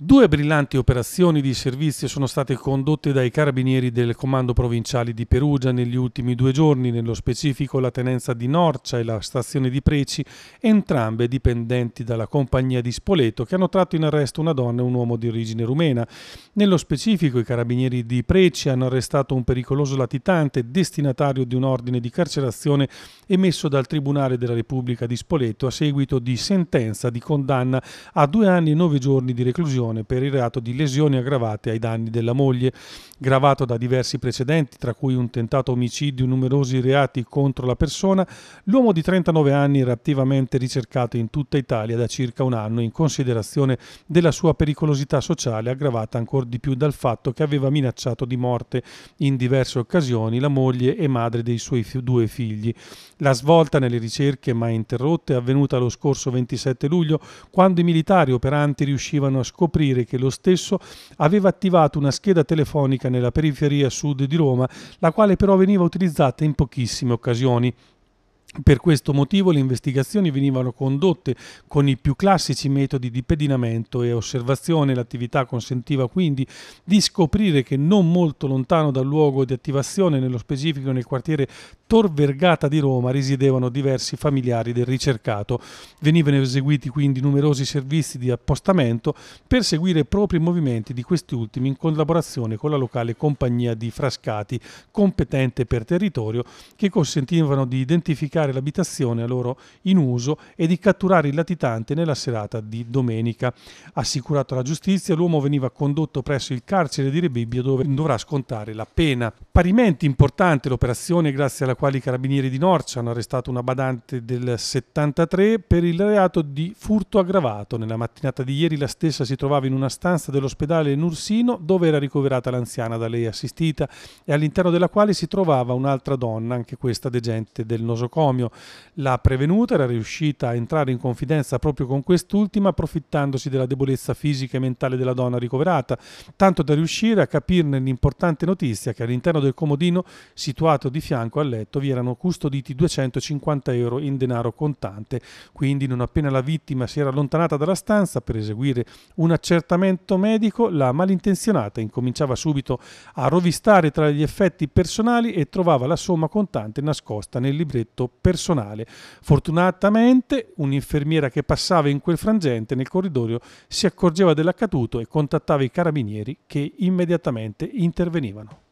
Due brillanti operazioni di servizio sono state condotte dai carabinieri del Comando Provinciale di Perugia negli ultimi due giorni, nello specifico la tenenza di Norcia e la stazione di Preci, entrambe dipendenti dalla compagnia di Spoleto, che hanno tratto in arresto una donna e un uomo di origine rumena. Nello specifico i carabinieri di Preci hanno arrestato un pericoloso latitante destinatario di un ordine di carcerazione emesso dal Tribunale della Repubblica di Spoleto a seguito di sentenza di condanna a due anni e nove giorni di reclusione reclusione per il reato di lesioni aggravate ai danni della moglie, gravato da diversi precedenti, tra cui un tentato omicidio e numerosi reati contro la persona, l'uomo di 39 anni era attivamente ricercato in tutta Italia da circa un anno in considerazione della sua pericolosità sociale aggravata ancora di più dal fatto che aveva minacciato di morte in diverse occasioni la moglie e madre dei suoi due figli. La svolta nelle ricerche mai interrotte è avvenuta lo scorso 27 luglio quando i militari operanti riuscivano a scoprire scoprire che lo stesso aveva attivato una scheda telefonica nella periferia sud di Roma, la quale però veniva utilizzata in pochissime occasioni. Per questo motivo le investigazioni venivano condotte con i più classici metodi di pedinamento e osservazione. L'attività consentiva quindi di scoprire che non molto lontano dal luogo di attivazione, nello specifico nel quartiere Tor Vergata di Roma, risiedevano diversi familiari del ricercato. Venivano eseguiti quindi numerosi servizi di appostamento per seguire i propri movimenti di questi ultimi in collaborazione con la locale compagnia di Frascati, competente per territorio, che consentivano di identificare confiscare l'abitazione a loro in uso e di catturare il latitante nella serata di domenica. Assicurato alla giustizia, l'uomo veniva condotto presso il carcere di Rebibbia dove dovrà scontare la pena. Parimenti importante l'operazione grazie alla quale i carabinieri di Norcia hanno arrestato una badante del 73 per il reato di furto aggravato. Nella mattinata di ieri la stessa si trovava in una stanza dell'ospedale Nursino dove era ricoverata l'anziana da lei assistita e all'interno della quale si trovava un'altra donna, anche questa degente del nosocomio manicomio. La prevenuta era riuscita a entrare in confidenza proprio con quest'ultima, approfittandosi della debolezza fisica e mentale della donna ricoverata, tanto da riuscire a capirne l'importante notizia che all'interno del comodino situato di fianco al letto vi erano custoditi 250 euro in denaro contante. Quindi, non appena la vittima si era allontanata dalla stanza per eseguire un accertamento medico, la malintenzionata incominciava subito a rovistare tra gli effetti personali e trovava la somma contante nascosta nel libretto personale. Fortunatamente un'infermiera che passava in quel frangente nel corridoio si accorgeva dell'accaduto e contattava i carabinieri che immediatamente intervenivano.